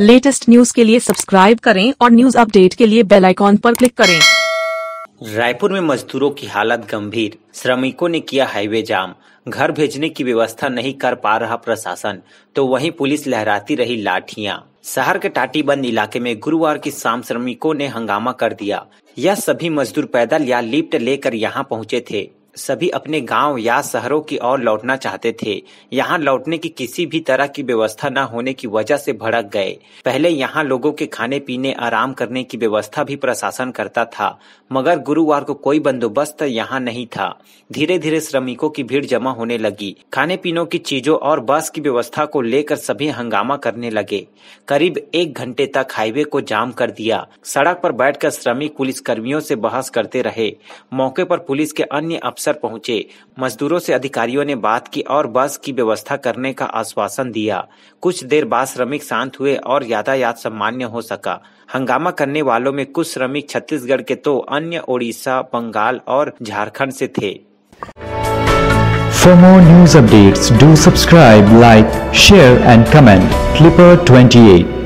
Latest news के लिए subscribe करें और न्यूज अपडेट के लिए बेल आइकॉन पर क्लिक करें रायपुर में मजदूरों की हालत गंभीर श्रमिकों ने किया हाईवे जाम घर भेजने की व्यवस्था नहीं कर पा रहा प्रशासन तो वहीं पुलिस लहराती रही लाठियां शहर के टाटीबंद इलाके में गुरुवार की शाम श्रमिकों ने हंगामा कर दिया यह सभी मजदूर पैदल या लिफ्ट लेकर यहां पहुंचे थे सभी अपने गांव या शहरों की ओर लौटना चाहते थे यहां लौटने की किसी भी तरह की व्यवस्था न होने की वजह से भड़क गए पहले यहां लोगों के खाने पीने आराम करने की व्यवस्था भी प्रशासन करता था मगर गुरुवार को कोई बंदोबस्त यहां नहीं था धीरे धीरे श्रमिकों की भीड़ जमा होने लगी खाने पीने की चीजों और बस की व्यवस्था को लेकर सभी हंगामा करने लगे करीब एक घंटे तक हाईवे को जाम कर दिया सड़क पर बैठकर श्रमिक पुलिस कर्मियों से बहस करते रहे मौके पर पुलिस के अन्य अफसर पहुंचे मजदूरों से अधिकारियों ने बात की और बस की व्यवस्था करने का आश्वासन दिया कुछ देर बाद श्रमिक शांत हुए और यातायात सामान्य हो सका हंगामा करने वालों में कुछ श्रमिक छत्तीसगढ़ के तो अन्य ओडिशा बंगाल और झारखंड से थे For more news updates, do subscribe, like, share and comment. Clipper 28.